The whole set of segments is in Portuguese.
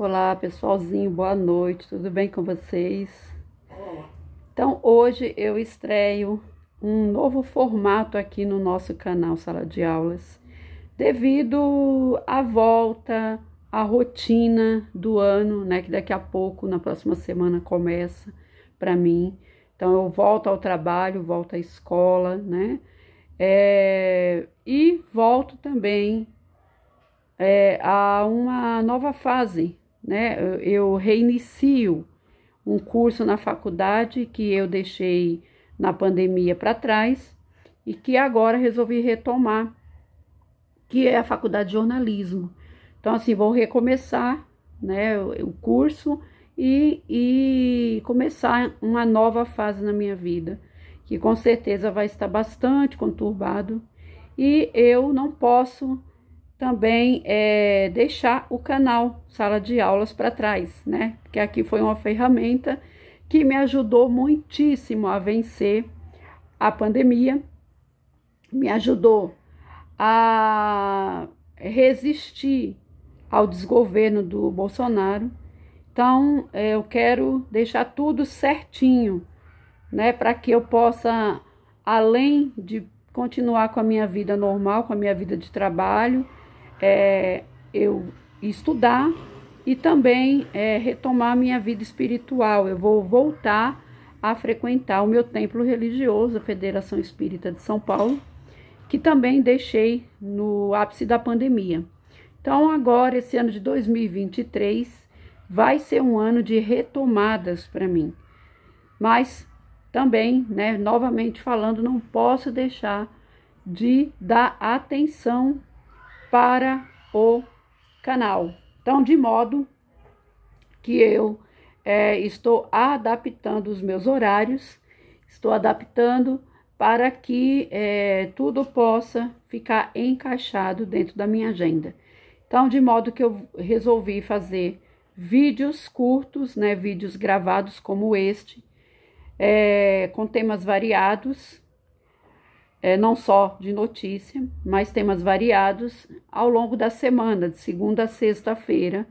Olá pessoalzinho, boa noite, tudo bem com vocês? Então hoje eu estreio um novo formato aqui no nosso canal Sala de Aulas, devido à volta, à rotina do ano, né? Que daqui a pouco, na próxima semana, começa para mim. Então eu volto ao trabalho, volto à escola, né? É, e volto também é, a uma nova fase né? Eu reinicio um curso na faculdade que eu deixei na pandemia para trás e que agora resolvi retomar, que é a faculdade de jornalismo. Então, assim, vou recomeçar, né, o curso e, e começar uma nova fase na minha vida, que com certeza vai estar bastante conturbado e eu não posso também é, deixar o canal Sala de Aulas para trás, né? Porque aqui foi uma ferramenta que me ajudou muitíssimo a vencer a pandemia, me ajudou a resistir ao desgoverno do Bolsonaro. Então, é, eu quero deixar tudo certinho, né, para que eu possa, além de continuar com a minha vida normal, com a minha vida de trabalho, é, eu estudar e também é, retomar minha vida espiritual. Eu vou voltar a frequentar o meu templo religioso, a Federação Espírita de São Paulo, que também deixei no ápice da pandemia. Então, agora, esse ano de 2023 vai ser um ano de retomadas para mim. Mas também, né, novamente falando, não posso deixar de dar atenção para o canal. Então, de modo que eu é, estou adaptando os meus horários, estou adaptando para que é, tudo possa ficar encaixado dentro da minha agenda. Então, de modo que eu resolvi fazer vídeos curtos, né, vídeos gravados como este, é, com temas variados, é, não só de notícia, mas temas variados ao longo da semana, de segunda a sexta-feira,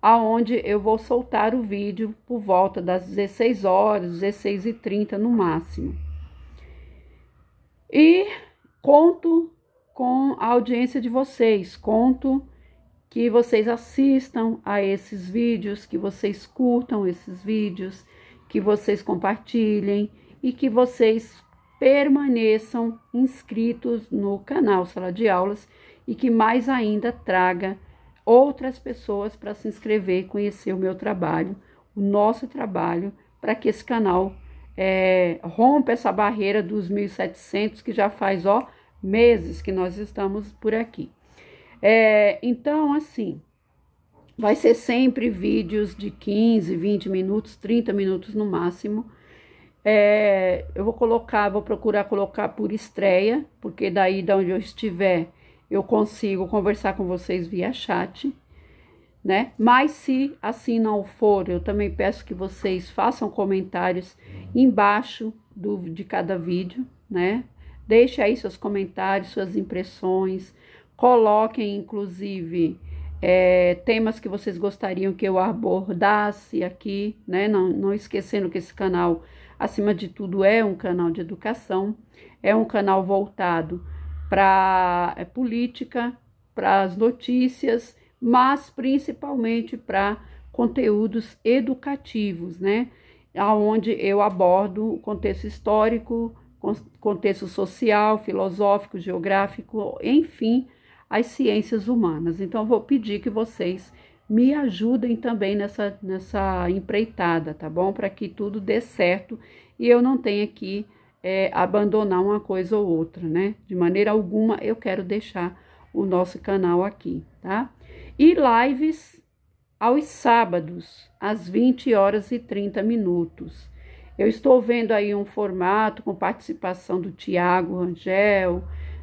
aonde eu vou soltar o vídeo por volta das 16 horas, 16h30 no máximo. E conto com a audiência de vocês, conto que vocês assistam a esses vídeos, que vocês curtam esses vídeos, que vocês compartilhem e que vocês permaneçam inscritos no canal Sala de Aulas e que mais ainda traga outras pessoas para se inscrever e conhecer o meu trabalho, o nosso trabalho, para que esse canal é, rompa essa barreira dos 1.700 que já faz ó, meses que nós estamos por aqui. É, então, assim, vai ser sempre vídeos de 15, 20 minutos, 30 minutos no máximo é, eu vou colocar, vou procurar colocar por estreia, porque daí da onde eu estiver, eu consigo conversar com vocês via chat, né? Mas se assim não for, eu também peço que vocês façam comentários embaixo do, de cada vídeo, né? Deixe aí seus comentários, suas impressões, coloquem inclusive é, temas que vocês gostariam que eu abordasse aqui, né? Não, não esquecendo que esse canal acima de tudo, é um canal de educação, é um canal voltado para a é política, para as notícias, mas principalmente para conteúdos educativos, né? Aonde eu abordo o contexto histórico, contexto social, filosófico, geográfico, enfim, as ciências humanas. Então, vou pedir que vocês me ajudem também nessa, nessa empreitada, tá bom? Para que tudo dê certo e eu não tenha que é, abandonar uma coisa ou outra, né? De maneira alguma eu quero deixar o nosso canal aqui, tá? E lives aos sábados, às 20 horas e 30 minutos. Eu estou vendo aí um formato com participação do Tiago Rangel,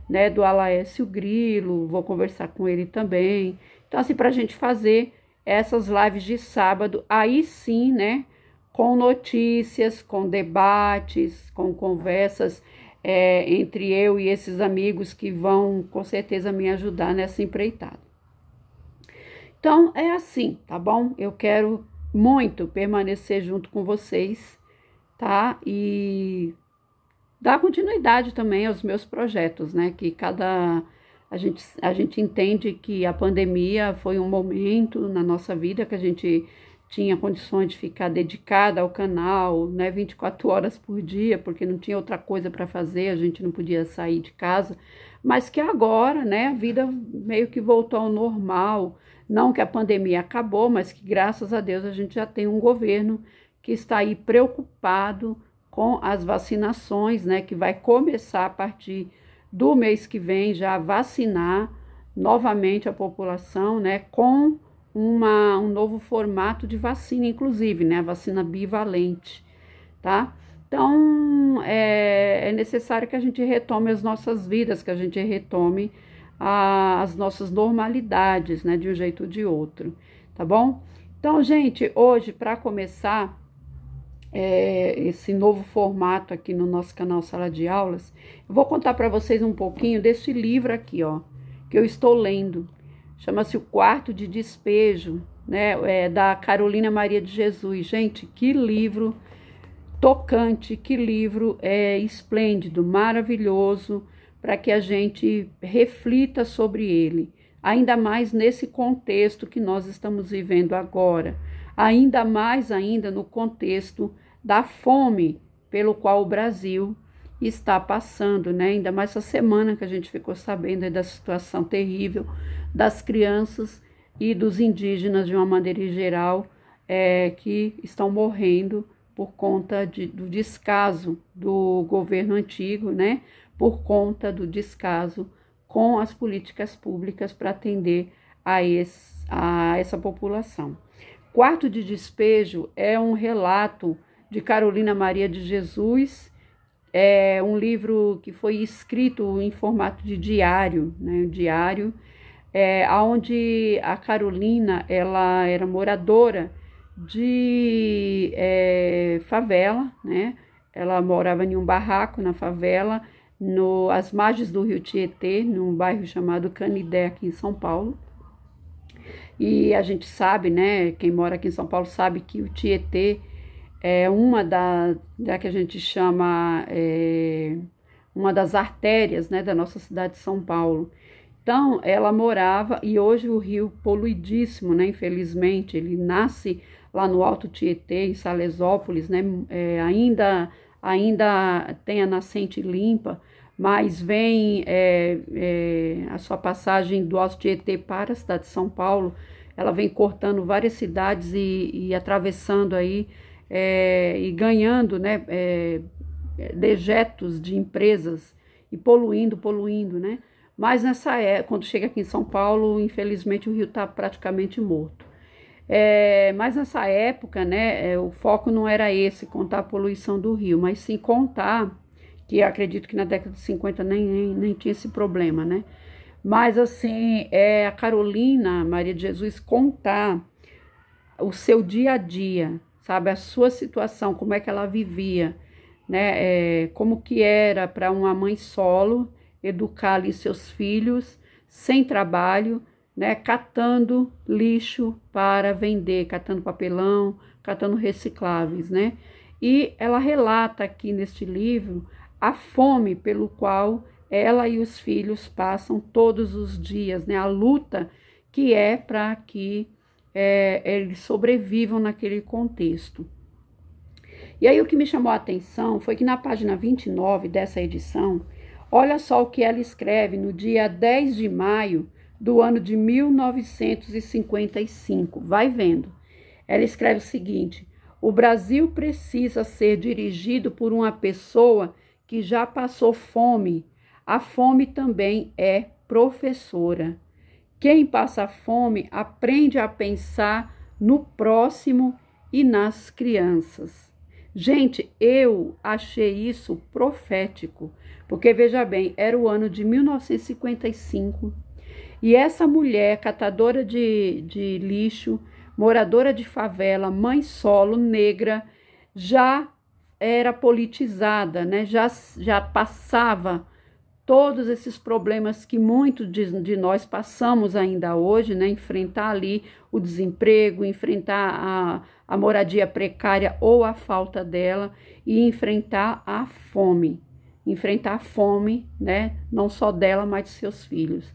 né, do Alaécio Grilo, vou conversar com ele também. Então, assim, para a gente fazer essas lives de sábado, aí sim, né? Com notícias, com debates, com conversas é, entre eu e esses amigos que vão com certeza me ajudar nessa empreitada. Então, é assim, tá bom? Eu quero muito permanecer junto com vocês, tá? E dar continuidade também aos meus projetos, né? Que cada a gente, a gente entende que a pandemia foi um momento na nossa vida que a gente tinha condições de ficar dedicada ao canal, né, 24 horas por dia, porque não tinha outra coisa para fazer, a gente não podia sair de casa, mas que agora, né, a vida meio que voltou ao normal, não que a pandemia acabou, mas que graças a Deus a gente já tem um governo que está aí preocupado com as vacinações, né, que vai começar a partir do mês que vem já vacinar novamente a população, né, com uma, um novo formato de vacina, inclusive, né, a vacina bivalente, tá? Então, é, é necessário que a gente retome as nossas vidas, que a gente retome a, as nossas normalidades, né, de um jeito ou de outro, tá bom? Então, gente, hoje, para começar, é, esse novo formato aqui no nosso canal Sala de Aulas, eu vou contar para vocês um pouquinho desse livro aqui, ó, que eu estou lendo. Chama-se O Quarto de Despejo, né, é, da Carolina Maria de Jesus. Gente, que livro tocante, que livro é esplêndido, maravilhoso, para que a gente reflita sobre ele, ainda mais nesse contexto que nós estamos vivendo agora, ainda mais ainda no contexto da fome pelo qual o Brasil está passando, né? Ainda mais essa semana que a gente ficou sabendo da situação terrível das crianças e dos indígenas de uma maneira geral é, que estão morrendo por conta de, do descaso do governo antigo, né? Por conta do descaso com as políticas públicas para atender a, esse, a essa população. Quarto de despejo é um relato de Carolina Maria de Jesus. É um livro que foi escrito em formato de diário, né? Um diário, é, onde a Carolina ela era moradora de é, favela, né? Ela morava em um barraco na favela, no, às margens do rio Tietê, num bairro chamado Canidé, aqui em São Paulo. E a gente sabe, né? Quem mora aqui em São Paulo sabe que o Tietê é uma da, da né, que a gente chama é, uma das artérias né, da nossa cidade de São Paulo. Então, ela morava, e hoje o rio poluidíssimo, né? Infelizmente, ele nasce lá no Alto Tietê, em Salesópolis, né? É, ainda, ainda tem a nascente limpa, mas vem é, é, a sua passagem do Alto Tietê para a cidade de São Paulo, ela vem cortando várias cidades e, e atravessando aí é, e ganhando né, é, dejetos de empresas e poluindo, poluindo, né? Mas nessa época, quando chega aqui em São Paulo, infelizmente o rio está praticamente morto. É, mas nessa época, né, é, o foco não era esse, contar a poluição do rio, mas sim contar, que acredito que na década de 50 nem, nem, nem tinha esse problema, né? Mas assim, é, a Carolina Maria de Jesus contar o seu dia a dia, sabe? A sua situação, como é que ela vivia, né? É, como que era para uma mãe solo educar ali seus filhos sem trabalho, né? Catando lixo para vender, catando papelão, catando recicláveis, né? E ela relata aqui neste livro a fome pelo qual ela e os filhos passam todos os dias, né? A luta que é para que é, eles sobrevivam naquele contexto. E aí o que me chamou a atenção foi que na página 29 dessa edição, olha só o que ela escreve no dia 10 de maio do ano de 1955. Vai vendo. Ela escreve o seguinte: o Brasil precisa ser dirigido por uma pessoa que já passou fome. A fome também é professora. Quem passa fome aprende a pensar no próximo e nas crianças. Gente, eu achei isso profético, porque veja bem, era o ano de 1955 e essa mulher, catadora de, de lixo, moradora de favela, mãe solo, negra, já era politizada, né? já, já passava todos esses problemas que muitos de, de, nós passamos ainda hoje, né? Enfrentar ali o desemprego, enfrentar a, a moradia precária ou a falta dela e enfrentar a fome. Enfrentar a fome, né? Não só dela, mas de seus filhos.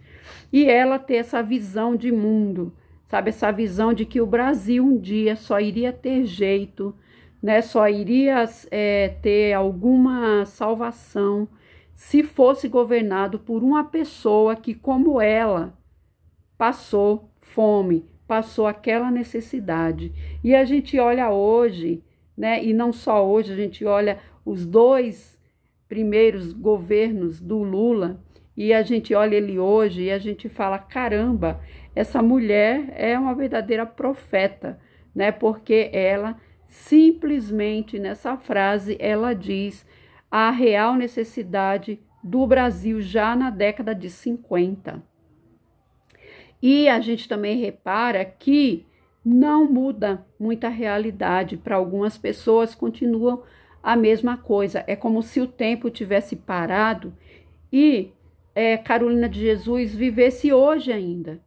E ela ter essa visão de mundo, sabe? Essa visão de que o Brasil um dia só iria ter jeito, né? Só iria é, ter alguma salvação se fosse governado por uma pessoa que, como ela, passou fome, passou aquela necessidade. E a gente olha hoje, né, e não só hoje, a gente olha os dois primeiros governos do Lula e a gente olha ele hoje e a gente fala: caramba, essa mulher é uma verdadeira profeta, né, porque ela simplesmente nessa frase ela diz à real necessidade do Brasil já na década de 50. E a gente também repara que não muda muita realidade. Para algumas pessoas, continuam a mesma coisa. É como se o tempo tivesse parado e é, Carolina de Jesus vivesse hoje ainda.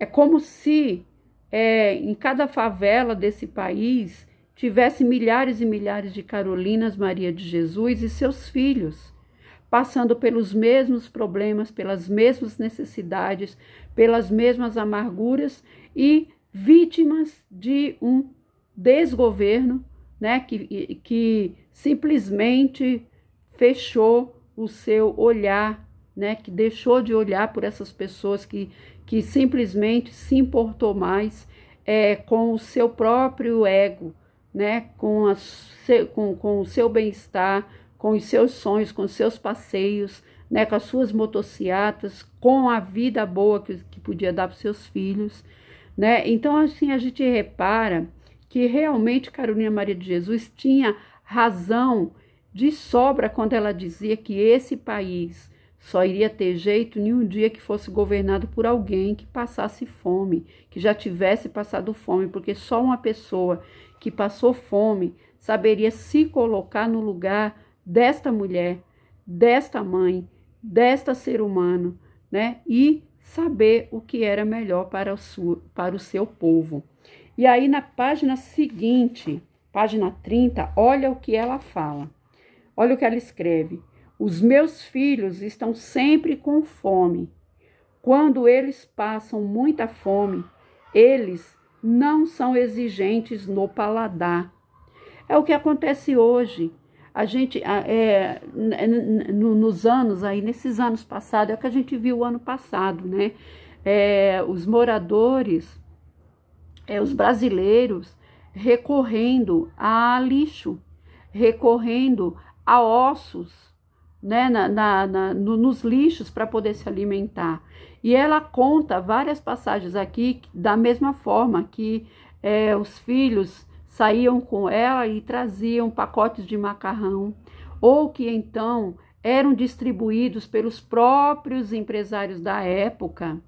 É como se é, em cada favela desse país tivesse milhares e milhares de Carolinas Maria de Jesus e seus filhos, passando pelos mesmos problemas, pelas mesmas necessidades, pelas mesmas amarguras e vítimas de um desgoverno, né, que, que simplesmente fechou o seu olhar, né, que deixou de olhar por essas pessoas que, que simplesmente se importou mais é, com o seu próprio ego, né, com, a, com, com o seu bem-estar, com os seus sonhos, com os seus passeios, né, com as suas motocicletas, com a vida boa que, que podia dar para os seus filhos. Né? Então, assim, a gente repara que realmente Carolina Maria de Jesus tinha razão de sobra quando ela dizia que esse país só iria ter jeito em um dia que fosse governado por alguém que passasse fome, que já tivesse passado fome, porque só uma pessoa que passou fome, saberia se colocar no lugar desta mulher, desta mãe, desta ser humano, né? E saber o que era melhor para o, seu, para o seu povo. E aí, na página seguinte, página 30, olha o que ela fala. Olha o que ela escreve. Os meus filhos estão sempre com fome. Quando eles passam muita fome, eles não são exigentes no paladar. É o que acontece hoje. A gente, é, nos anos aí, nesses anos passados, é o que a gente viu ano passado, né? É, os moradores, é, os brasileiros, recorrendo a lixo, recorrendo a ossos, né, na, na, na no, nos lixos para poder se alimentar. E ela conta várias passagens aqui da mesma forma que é, os filhos saíam com ela e traziam pacotes de macarrão, ou que então eram distribuídos pelos próprios empresários da época.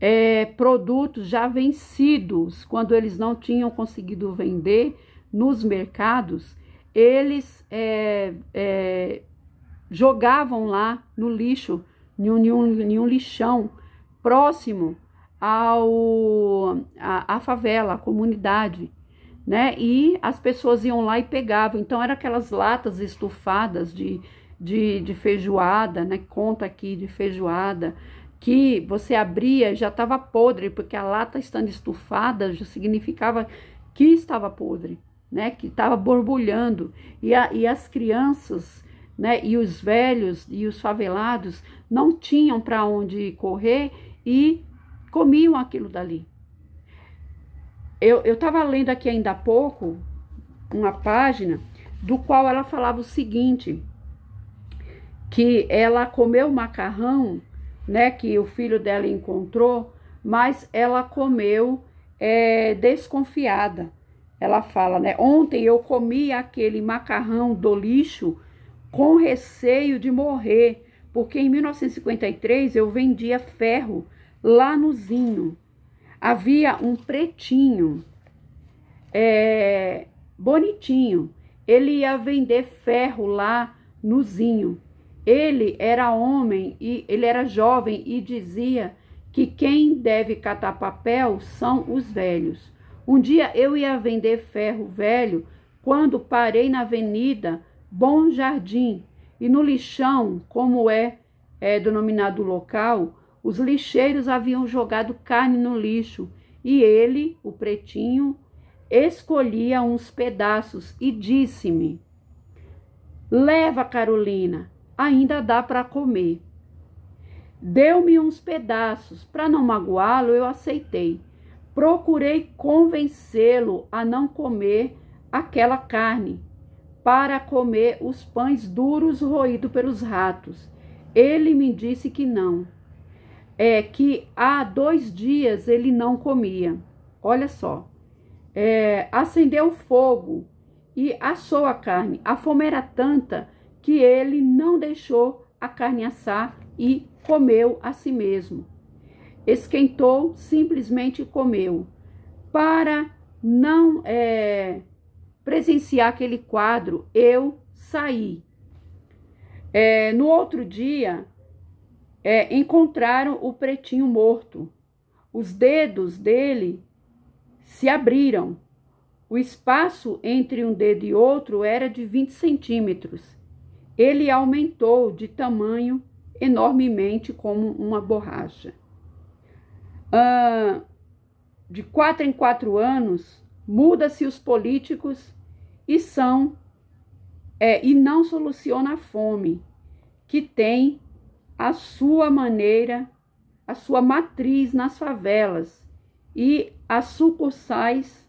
É, produtos já vencidos, quando eles não tinham conseguido vender nos mercados, eles é, é, jogavam lá no lixo nenhum, nenhum, nenhum lixão próximo ao a, a, favela, à comunidade, né? E as pessoas iam lá e pegavam. Então eram aquelas latas estufadas de, de, de feijoada, né? Conta aqui de feijoada que você abria já estava podre, porque a lata estando estufada já significava que estava podre, né? Que estava borbulhando. E, a, e as crianças né? E os velhos e os favelados não tinham para onde correr e comiam aquilo dali. Eu estava lendo aqui ainda há pouco uma página do qual ela falava o seguinte, que ela comeu macarrão, né, que o filho dela encontrou, mas ela comeu é, desconfiada. Ela fala, né, ontem eu comi aquele macarrão do lixo com receio de morrer, porque em 1953 eu vendia ferro lá no Zinho. Havia um pretinho, é, bonitinho, ele ia vender ferro lá no Zinho. Ele era homem e ele era jovem e dizia que quem deve catar papel são os velhos. Um dia eu ia vender ferro velho quando parei na avenida Bom Jardim, e no lixão, como é, é denominado o local, os lixeiros haviam jogado carne no lixo e ele, o pretinho, escolhia uns pedaços e disse-me: Leva, Carolina, ainda dá para comer. Deu-me uns pedaços, para não magoá-lo, eu aceitei. Procurei convencê-lo a não comer aquela carne, para comer os pães duros roídos pelos ratos. Ele me disse que não. É que há dois dias ele não comia. Olha só. É, acendeu fogo e assou a carne. A fome era tanta que ele não deixou a carne assar e comeu a si mesmo. Esquentou, simplesmente comeu. Para não. É, presenciar aquele quadro, eu saí. É, no outro dia, é, encontraram o pretinho morto. Os dedos dele se abriram. O espaço entre um dedo e outro era de 20 centímetros. Ele aumentou de tamanho enormemente como uma borracha. Ah, de quatro em quatro anos, muda-se os políticos e são é, e não soluciona a fome, que tem a sua maneira, a sua matriz nas favelas e as sucursais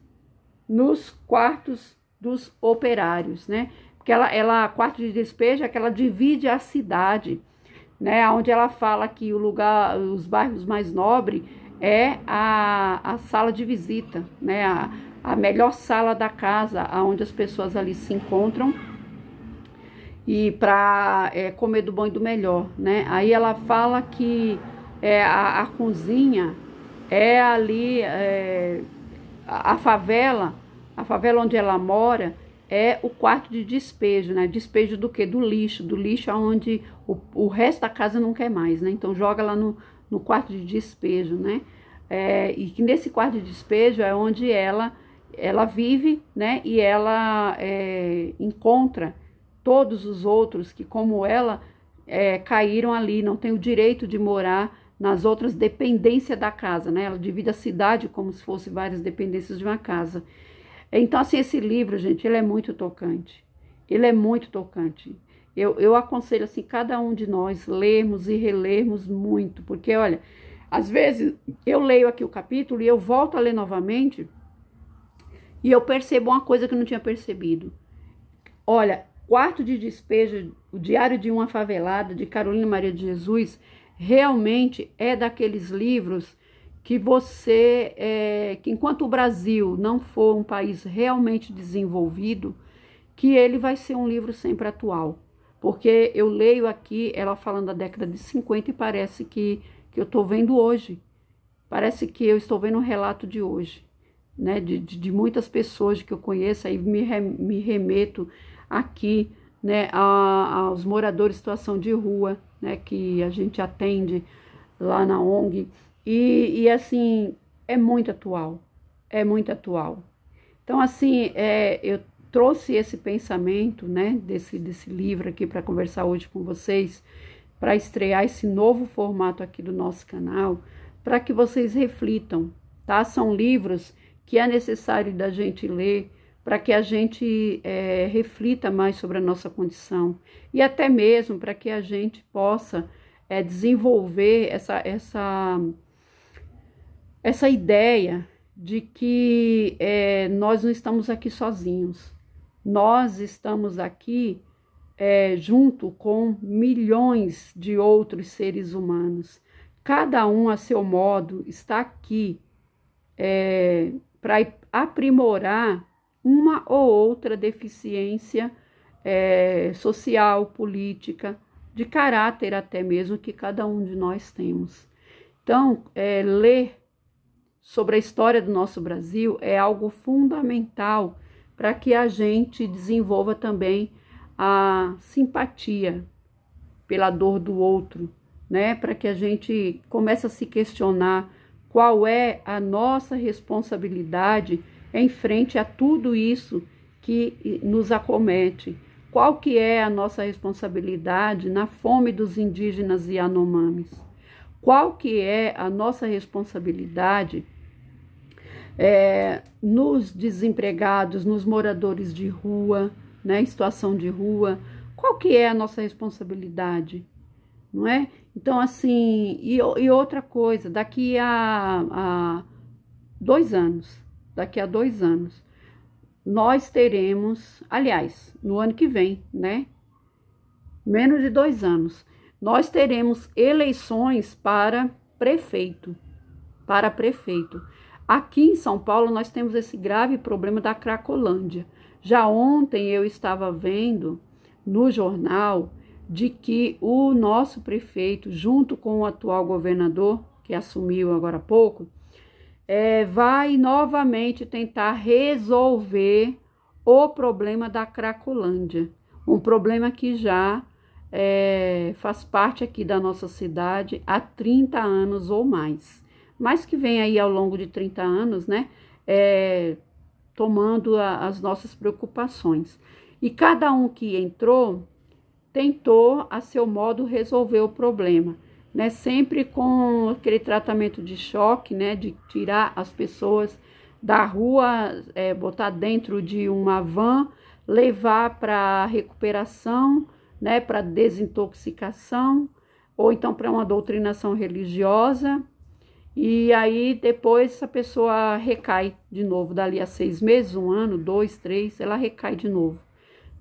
nos quartos dos operários, né? Porque ela, ela quarto de despejo é que ela divide a cidade, né? Onde ela fala que o lugar, os bairros mais nobres é a, a sala de visita, né? A, a melhor sala da casa, onde as pessoas ali se encontram e para é, comer do bom e do melhor, né? Aí ela fala que é, a, a cozinha é ali é, a, a favela, a favela onde ela mora é o quarto de despejo, né? Despejo do que? Do lixo, do lixo aonde o, o resto da casa não quer mais, né? Então joga lá no, no quarto de despejo, né? É, e nesse quarto de despejo é onde ela ela vive, né? E ela é, encontra todos os outros que, como ela, é, caíram ali, não tem o direito de morar nas outras dependências da casa, né? Ela divide a cidade como se fosse várias dependências de uma casa. Então, assim, esse livro, gente, ele é muito tocante. Ele é muito tocante. Eu, eu aconselho, assim, cada um de nós lermos e relermos muito, porque, olha, às vezes eu leio aqui o capítulo e eu volto a ler novamente e eu percebo uma coisa que eu não tinha percebido. Olha, quarto de despejo, o Diário de uma Favelada, de Carolina Maria de Jesus, realmente é daqueles livros que você, é, que enquanto o Brasil não for um país realmente desenvolvido, que ele vai ser um livro sempre atual. Porque eu leio aqui ela falando da década de 50 e parece que, que eu estou vendo hoje. Parece que eu estou vendo o um relato de hoje né, de, de muitas pessoas que eu conheço, aí me, re, me remeto aqui né, a, aos moradores em situação de rua, né, que a gente atende lá na ONG. E, e assim, é muito atual, é muito atual. Então, assim, é, eu trouxe esse pensamento, né, desse, desse livro aqui para conversar hoje com vocês, para estrear esse novo formato aqui do nosso canal, para que vocês reflitam, tá? São livros que é necessário da gente ler para que a gente é, reflita mais sobre a nossa condição e até mesmo para que a gente possa é, desenvolver essa, essa, essa ideia de que é, nós não estamos aqui sozinhos, nós estamos aqui é, junto com milhões de outros seres humanos. Cada um a seu modo está aqui é, para aprimorar uma ou outra deficiência é, social, política, de caráter até mesmo que cada um de nós temos. Então, é, ler sobre a história do nosso Brasil é algo fundamental para que a gente desenvolva também a simpatia pela dor do outro, né? Para que a gente comece a se questionar qual é a nossa responsabilidade em frente a tudo isso que nos acomete? Qual que é a nossa responsabilidade na fome dos indígenas e anomames? Qual que é a nossa responsabilidade é, nos desempregados, nos moradores de rua, né, em situação de rua? Qual que é a nossa responsabilidade? Não é? Então, assim, e, e outra coisa, daqui a, a dois anos, daqui a dois anos, nós teremos, aliás, no ano que vem, né? Menos de dois anos, nós teremos eleições para prefeito. Para prefeito. Aqui em São Paulo, nós temos esse grave problema da Cracolândia. Já ontem eu estava vendo no jornal de que o nosso prefeito, junto com o atual governador, que assumiu agora há pouco, é, vai novamente tentar resolver o problema da Cracolândia, um problema que já é, faz parte aqui da nossa cidade há 30 anos ou mais, mas que vem aí ao longo de 30 anos, né, é, tomando a, as nossas preocupações. E cada um que entrou tentou, a seu modo, resolver o problema. Né, sempre com aquele tratamento de choque, né, de tirar as pessoas da rua, é, botar dentro de uma van, levar para recuperação, né, para desintoxicação, ou então para uma doutrinação religiosa. E aí depois essa pessoa recai de novo, dali a seis meses, um ano, dois, três, ela recai de novo,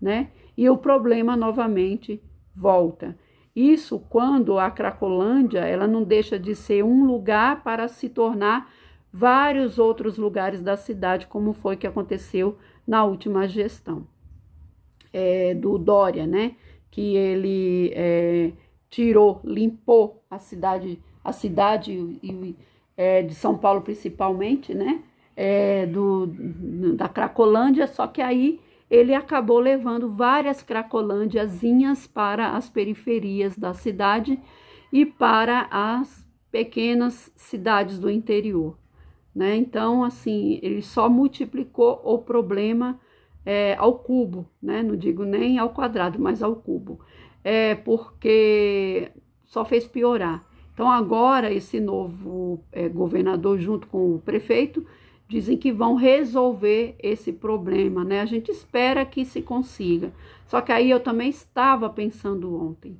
né? e o problema novamente volta. Isso quando a Cracolândia ela não deixa de ser um lugar para se tornar vários outros lugares da cidade, como foi que aconteceu na última gestão é, do Dória, né? Que ele é, tirou, limpou a cidade, a cidade e, é, de São Paulo principalmente, né? É, do, da Cracolândia, só que aí ele acabou levando várias cracolândiazinhas para as periferias da cidade e para as pequenas cidades do interior. Né? Então, assim, ele só multiplicou o problema é, ao cubo, né? não digo nem ao quadrado, mas ao cubo, é, porque só fez piorar. Então, agora, esse novo é, governador, junto com o prefeito, dizem que vão resolver esse problema, né? A gente espera que se consiga. Só que aí eu também estava pensando ontem.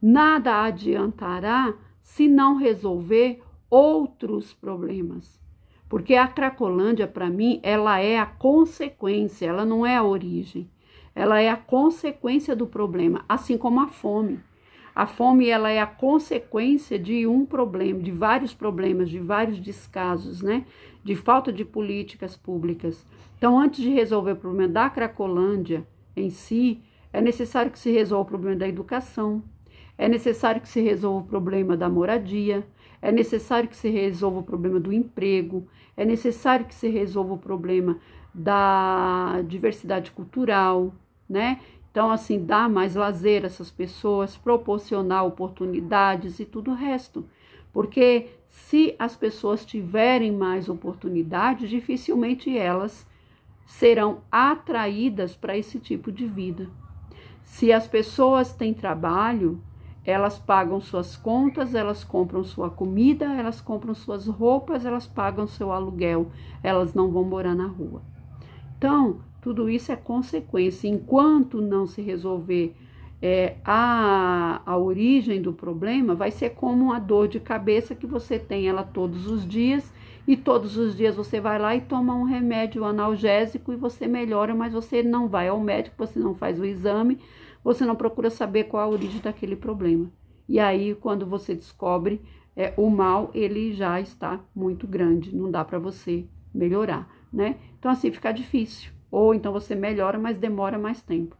Nada adiantará se não resolver outros problemas. Porque a Cracolândia, para mim, ela é a consequência, ela não é a origem. Ela é a consequência do problema, assim como a fome. A fome ela é a consequência de um problema, de vários problemas, de vários descasos, né? de falta de políticas públicas. Então, antes de resolver o problema da Cracolândia em si, é necessário que se resolva o problema da educação, é necessário que se resolva o problema da moradia, é necessário que se resolva o problema do emprego, é necessário que se resolva o problema da diversidade cultural, né? Então, assim, dar mais lazer a essas pessoas, proporcionar oportunidades e tudo o resto. Porque se as pessoas tiverem mais oportunidade, dificilmente elas serão atraídas para esse tipo de vida. Se as pessoas têm trabalho, elas pagam suas contas, elas compram sua comida, elas compram suas roupas, elas pagam seu aluguel, elas não vão morar na rua. Então, tudo isso é consequência. Enquanto não se resolver é, a, a origem do problema vai ser como a dor de cabeça que você tem ela todos os dias e todos os dias você vai lá e toma um remédio analgésico e você melhora, mas você não vai ao médico, você não faz o exame, você não procura saber qual a origem daquele problema. E aí, quando você descobre é, o mal, ele já está muito grande, não dá para você melhorar, né? Então, assim fica difícil. Ou então você melhora, mas demora mais tempo.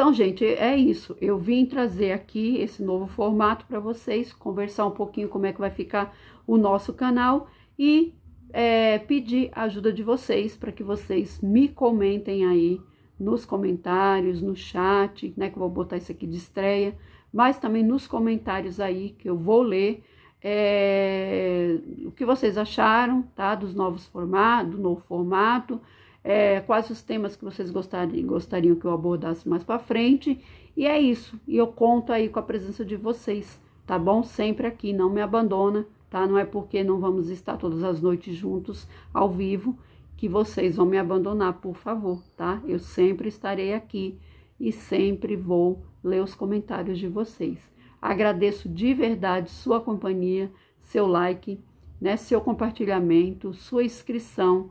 Então, gente, é isso. Eu vim trazer aqui esse novo formato para vocês, conversar um pouquinho como é que vai ficar o nosso canal e é, pedir a ajuda de vocês para que vocês me comentem aí nos comentários, no chat, né, que eu vou botar isso aqui de estreia, mas também nos comentários aí que eu vou ler é, o que vocês acharam, tá, dos novos formatos, do novo formato, é, quais os temas que vocês gostariam, gostariam que eu abordasse mais para frente. E é isso. E eu conto aí com a presença de vocês, tá bom? Sempre aqui, não me abandona, tá? Não é porque não vamos estar todas as noites juntos ao vivo que vocês vão me abandonar, por favor, tá? Eu sempre estarei aqui e sempre vou ler os comentários de vocês. Agradeço de verdade sua companhia, seu like, né, seu compartilhamento, sua inscrição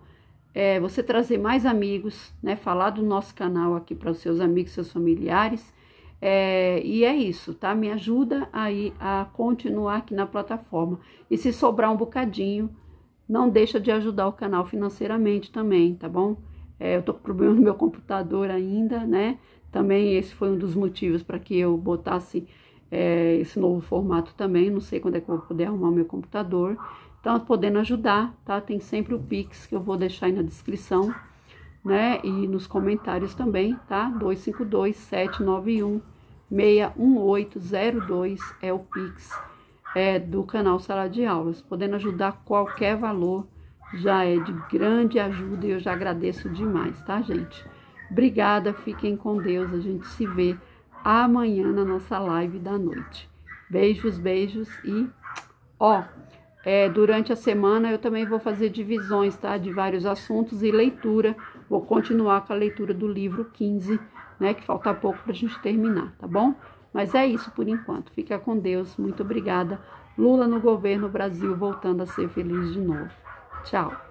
é, você trazer mais amigos, né? Falar do nosso canal aqui para os seus amigos, seus familiares. É, e é isso, tá? Me ajuda aí a continuar aqui na plataforma. E se sobrar um bocadinho, não deixa de ajudar o canal financeiramente também, tá bom? É, eu tô com problema no meu computador ainda, né? Também esse foi um dos motivos para que eu botasse é, esse novo formato também. Não sei quando é que eu vou poder arrumar o meu computador. Então, podendo ajudar, tá? Tem sempre o Pix que eu vou deixar aí na descrição, né? E nos comentários também, tá? 252 791 61802 é o Pix é, do canal Sala de Aulas. Podendo ajudar qualquer valor já é de grande ajuda e eu já agradeço demais, tá, gente? Obrigada, fiquem com Deus. A gente se vê amanhã na nossa live da noite. Beijos, beijos e ó, é, durante a semana eu também vou fazer divisões tá, de vários assuntos e leitura. Vou continuar com a leitura do livro 15, né? Que falta pouco para a gente terminar, tá bom? Mas é isso por enquanto. Fica com Deus. Muito obrigada. Lula no governo, Brasil voltando a ser feliz de novo. Tchau.